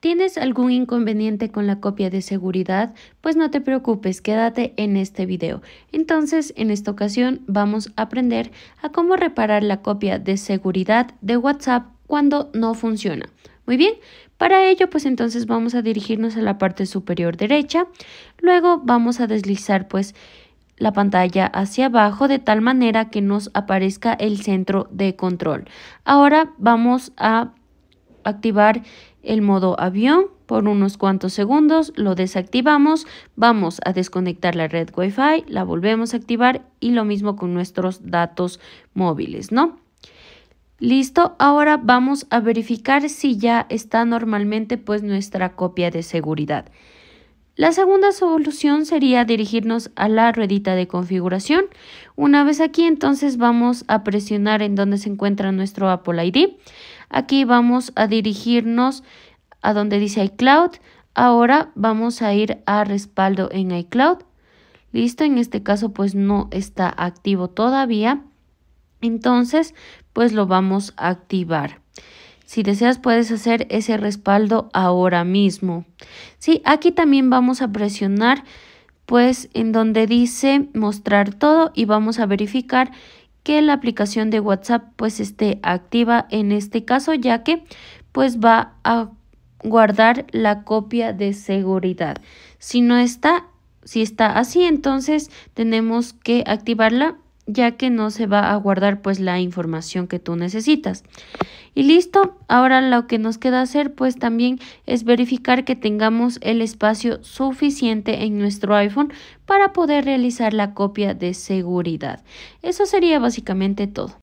¿Tienes algún inconveniente con la copia de seguridad? Pues no te preocupes, quédate en este video. Entonces, en esta ocasión vamos a aprender a cómo reparar la copia de seguridad de WhatsApp cuando no funciona. Muy bien, para ello pues entonces vamos a dirigirnos a la parte superior derecha, luego vamos a deslizar pues la pantalla hacia abajo de tal manera que nos aparezca el centro de control. Ahora vamos a activar el modo avión por unos cuantos segundos, lo desactivamos, vamos a desconectar la red Wi-Fi, la volvemos a activar y lo mismo con nuestros datos móviles, ¿no? Listo, ahora vamos a verificar si ya está normalmente pues nuestra copia de seguridad. La segunda solución sería dirigirnos a la ruedita de configuración. Una vez aquí entonces vamos a presionar en donde se encuentra nuestro Apple ID. Aquí vamos a dirigirnos a donde dice iCloud. Ahora vamos a ir a respaldo en iCloud. Listo, en este caso pues no está activo todavía. Entonces pues lo vamos a activar. Si deseas puedes hacer ese respaldo ahora mismo. ¿Sí? Aquí también vamos a presionar pues en donde dice mostrar todo y vamos a verificar que la aplicación de WhatsApp pues esté activa en este caso ya que pues va a guardar la copia de seguridad. Si no está, si está así, entonces tenemos que activarla ya que no se va a guardar pues la información que tú necesitas. Y listo, ahora lo que nos queda hacer pues también es verificar que tengamos el espacio suficiente en nuestro iPhone para poder realizar la copia de seguridad. Eso sería básicamente todo.